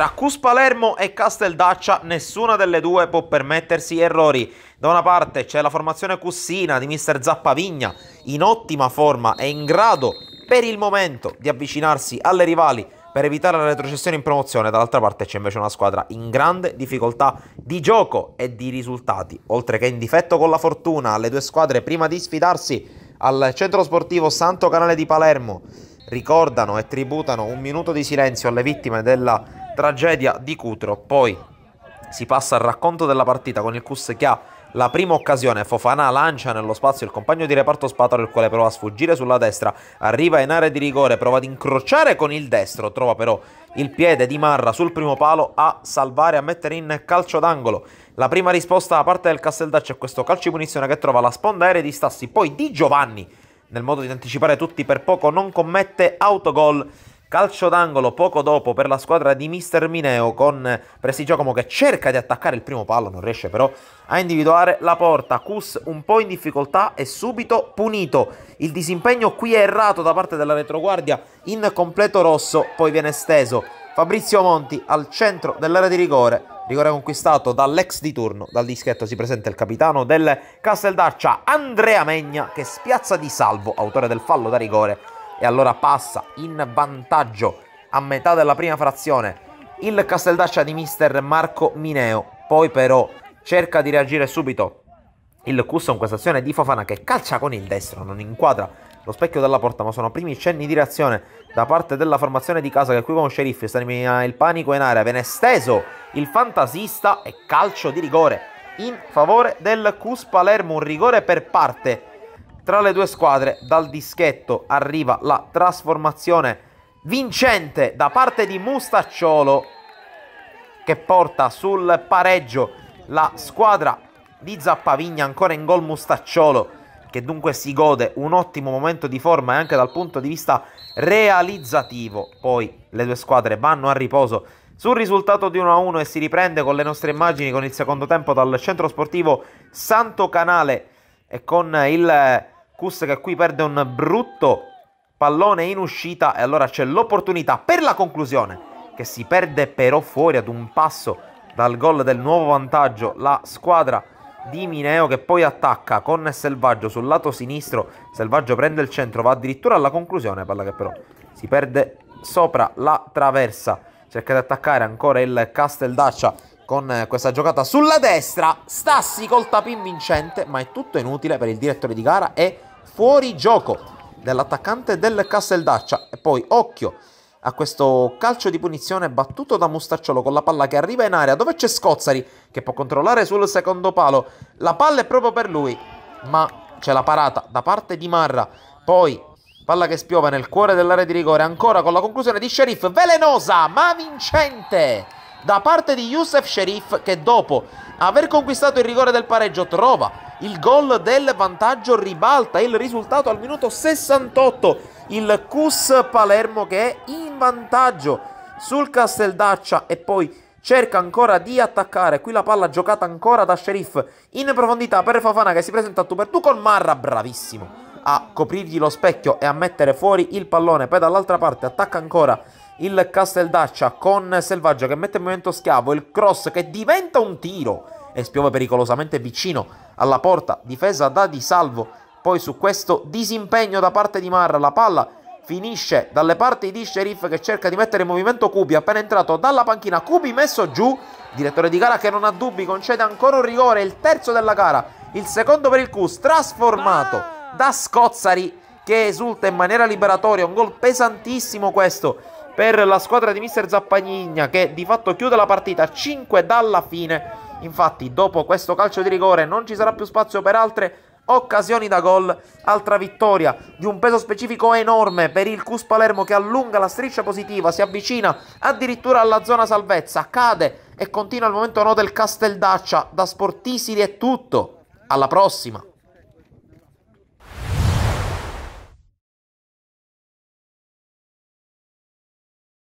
Tra Cus Palermo e Casteldaccia nessuna delle due può permettersi errori. Da una parte c'è la formazione Cussina di mister Zappavigna in ottima forma e in grado per il momento di avvicinarsi alle rivali per evitare la retrocessione in promozione, dall'altra parte c'è invece una squadra in grande difficoltà di gioco e di risultati, oltre che in difetto con la fortuna, le due squadre prima di sfidarsi al centro sportivo Santo Canale di Palermo ricordano e tributano un minuto di silenzio alle vittime della tragedia di Cutro. Poi si passa al racconto della partita con il Cus che ha la prima occasione, Fofana lancia nello spazio il compagno di reparto Spataro, il quale prova a sfuggire sulla destra, arriva in area di rigore, prova ad incrociare con il destro, trova però il piede di Marra sul primo palo a salvare, a mettere in calcio d'angolo. La prima risposta da parte del Casteldaccio è questo calcio di punizione che trova la sponda aerea di Stassi, poi Di Giovanni, nel modo di anticipare tutti per poco, non commette autogol Calcio d'angolo poco dopo per la squadra di Mister Mineo con Prestigiacomo che cerca di attaccare il primo palo, non riesce però a individuare la porta. Cus un po' in difficoltà e subito punito. Il disimpegno qui è errato da parte della retroguardia in completo rosso, poi viene steso Fabrizio Monti al centro dell'area di rigore. Rigore conquistato dall'ex di turno, dal dischetto si presenta il capitano del Casteldaccia, Andrea Megna, che spiazza di salvo, autore del fallo da rigore e allora passa in vantaggio a metà della prima frazione il Casteldaccia di mister Marco Mineo, poi però cerca di reagire subito il Cusso con questa azione di Fofana che calcia con il destro, non inquadra lo specchio della porta, ma sono primi cenni di reazione da parte della formazione di casa che qui con un sceriffo sta eh, il panico in area, viene steso il fantasista e calcio di rigore in favore del Cus Palermo, un rigore per parte tra le due squadre. Dal dischetto arriva la trasformazione vincente da parte di Mustacciolo che porta sul pareggio la squadra di Zappavigna ancora in gol Mustacciolo che dunque si gode un ottimo momento di forma e anche dal punto di vista realizzativo. Poi le due squadre vanno a riposo sul risultato di 1-1 e si riprende con le nostre immagini con il secondo tempo dal centro sportivo Santo Canale e con il Kus che qui perde un brutto pallone in uscita e allora c'è l'opportunità per la conclusione che si perde però fuori ad un passo dal gol del nuovo vantaggio la squadra di Mineo che poi attacca con Selvaggio sul lato sinistro Selvaggio prende il centro va addirittura alla conclusione palla che però si perde sopra la traversa cerca di attaccare ancora il Casteldaccia con eh, questa giocata sulla destra Stassi col tapin vincente ma è tutto inutile per il direttore di gara e fuori gioco dell'attaccante del Casteldaccia. E poi occhio a questo calcio di punizione battuto da Mustacciolo con la palla che arriva in area dove c'è Scozzari che può controllare sul secondo palo. La palla è proprio per lui, ma c'è la parata da parte di Marra. Poi palla che spiova nel cuore dell'area di rigore ancora con la conclusione di Sheriff velenosa ma vincente da parte di Youssef Sheriff che dopo aver conquistato il rigore del pareggio trova il gol del vantaggio ribalta il risultato al minuto 68. Il Cus Palermo che è in vantaggio sul Casteldaccia e poi cerca ancora di attaccare. Qui la palla giocata ancora da Sheriff in profondità per Fafana che si presenta a tu per tu con Marra, bravissimo a coprirgli lo specchio e a mettere fuori il pallone. Poi dall'altra parte attacca ancora il Casteldaccia con Selvaggio che mette in movimento Schiavo, il cross che diventa un tiro e spiove pericolosamente vicino alla porta, difesa da Di Salvo, poi su questo disimpegno da parte di Marra, la palla finisce dalle parti di Sheriff che cerca di mettere in movimento Kubi. appena entrato dalla panchina, Kubi messo giù, direttore di gara che non ha dubbi, concede ancora un rigore, il terzo della gara, il secondo per il Cus, trasformato da Scozzari che esulta in maniera liberatoria, un gol pesantissimo questo per la squadra di mister Zappagnigna che di fatto chiude la partita 5 dalla fine Infatti, dopo questo calcio di rigore non ci sarà più spazio per altre occasioni da gol. Altra vittoria di un peso specifico enorme per il Cus Palermo che allunga la striscia positiva, si avvicina addirittura alla zona salvezza, cade e continua il momento no del Casteldaccia. Da Sportisili è tutto. Alla prossima!